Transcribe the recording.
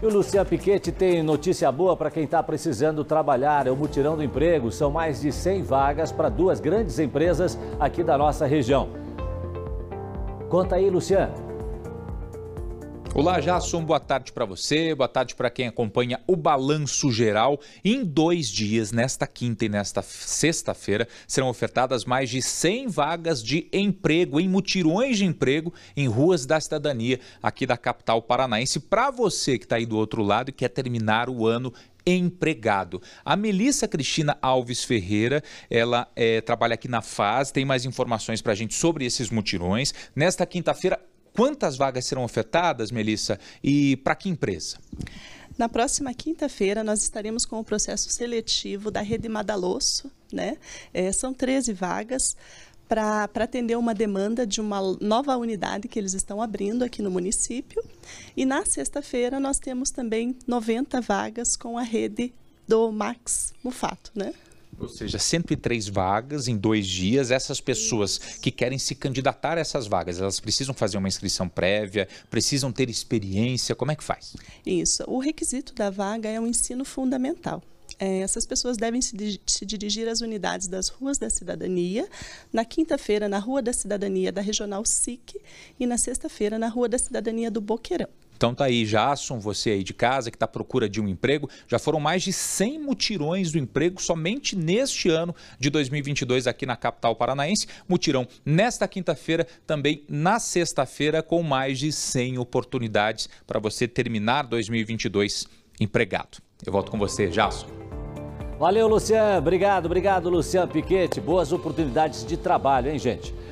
E o Lucian Piquete tem notícia boa para quem está precisando trabalhar. É o mutirão do emprego. São mais de 100 vagas para duas grandes empresas aqui da nossa região. Conta aí, Lucian. Olá, Jasson, boa tarde para você, boa tarde para quem acompanha o Balanço Geral. Em dois dias, nesta quinta e nesta sexta-feira, serão ofertadas mais de 100 vagas de emprego em mutirões de emprego em ruas da cidadania aqui da capital paranaense. Para você que está aí do outro lado e quer terminar o ano empregado. A Melissa Cristina Alves Ferreira, ela é, trabalha aqui na FAS, tem mais informações para a gente sobre esses mutirões. Nesta quinta-feira, Quantas vagas serão ofertadas, Melissa, e para que empresa? Na próxima quinta-feira, nós estaremos com o processo seletivo da Rede Madalosso. Né? É, são 13 vagas para atender uma demanda de uma nova unidade que eles estão abrindo aqui no município. E na sexta-feira, nós temos também 90 vagas com a rede do Max Mufato. Né? Ou seja, 103 vagas em dois dias. Essas pessoas que querem se candidatar a essas vagas, elas precisam fazer uma inscrição prévia, precisam ter experiência. Como é que faz? Isso. O requisito da vaga é o um ensino fundamental. É, essas pessoas devem se, se, dirigir às unidades das Ruas da Cidadania, na quinta-feira, na Rua da Cidadania da Regional SIC, e na sexta-feira, na Rua da Cidadania do Boqueirão. Então tá aí, Jasson, você aí de casa que está à procura de um emprego, já foram mais de 100 mutirões do emprego somente neste ano de 2022 aqui na capital paranaense. Mutirão nesta quinta-feira, também na sexta-feira, com mais de 100 oportunidades para você terminar 2022 empregado. Eu volto com você, Jasson. Valeu, Lucian. Obrigado, obrigado, Lucian Piquete. Boas oportunidades de trabalho, hein, gente?